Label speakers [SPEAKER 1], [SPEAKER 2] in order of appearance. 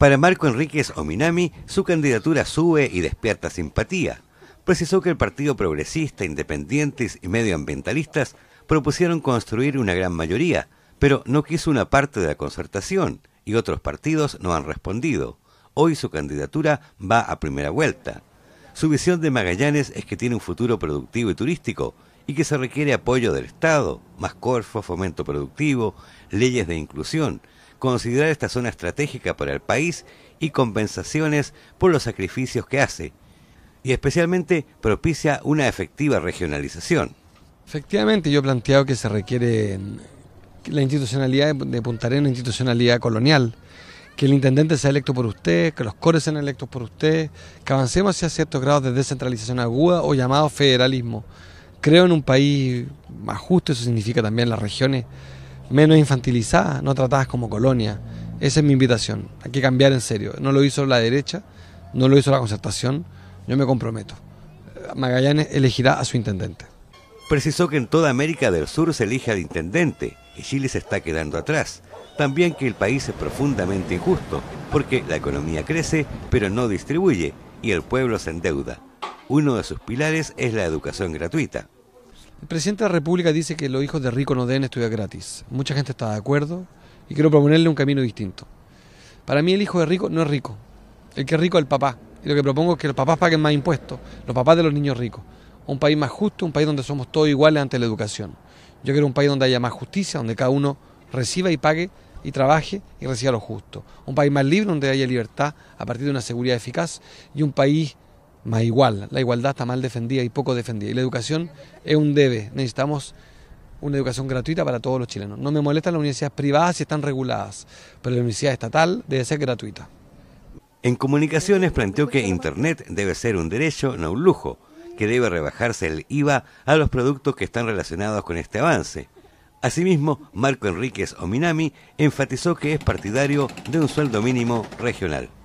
[SPEAKER 1] Para Marco Enríquez Ominami, su candidatura sube y despierta simpatía. Precisó que el Partido Progresista, Independientes y Medioambientalistas propusieron construir una gran mayoría, pero no quiso una parte de la concertación y otros partidos no han respondido. Hoy su candidatura va a primera vuelta. Su visión de Magallanes es que tiene un futuro productivo y turístico y que se requiere apoyo del Estado, más corfo, fomento productivo, leyes de inclusión, considerar esta zona estratégica para el país y compensaciones por los sacrificios que hace, y especialmente propicia una efectiva regionalización. Efectivamente, yo he planteado
[SPEAKER 2] que se requiere mm, la institucionalidad de Punta una institucionalidad colonial, que el intendente sea electo por usted, que los cores sean electos por usted, que avancemos hacia ciertos grados de descentralización aguda o llamado federalismo. Creo en un país más justo, eso significa también las regiones menos infantilizadas, no tratadas como colonia. Esa es mi invitación. Hay que cambiar en serio. No lo hizo la derecha, no lo hizo la concertación. Yo me comprometo. Magallanes elegirá a su intendente.
[SPEAKER 1] Precisó que en toda América del Sur se elige al intendente y Chile se está quedando atrás. También que el país es profundamente injusto, porque la economía crece pero no distribuye y el pueblo se endeuda. Uno de sus pilares es la educación gratuita.
[SPEAKER 2] El presidente de la República dice que los hijos de rico no deben estudiar gratis. Mucha gente está de acuerdo y quiero proponerle un camino distinto. Para mí el hijo de rico no es rico. El que es rico es el papá. Y lo que propongo es que los papás paguen más impuestos, los papás de los niños ricos. Un país más justo, un país donde somos todos iguales ante la educación. Yo quiero un país donde haya más justicia, donde cada uno reciba y pague y trabaje y reciba lo justo. Un país más libre donde haya libertad a partir de una seguridad eficaz y un país más igual. La igualdad está mal defendida y poco defendida. Y la educación es un debe. Necesitamos una educación gratuita para todos los chilenos. No me molestan las universidades privadas si están reguladas, pero la universidad estatal debe ser gratuita.
[SPEAKER 1] En comunicaciones planteó que Internet debe ser un derecho, no un lujo, que debe rebajarse el IVA a los productos que están relacionados con este avance. Asimismo, Marco Enríquez Ominami enfatizó que es partidario de un sueldo mínimo regional.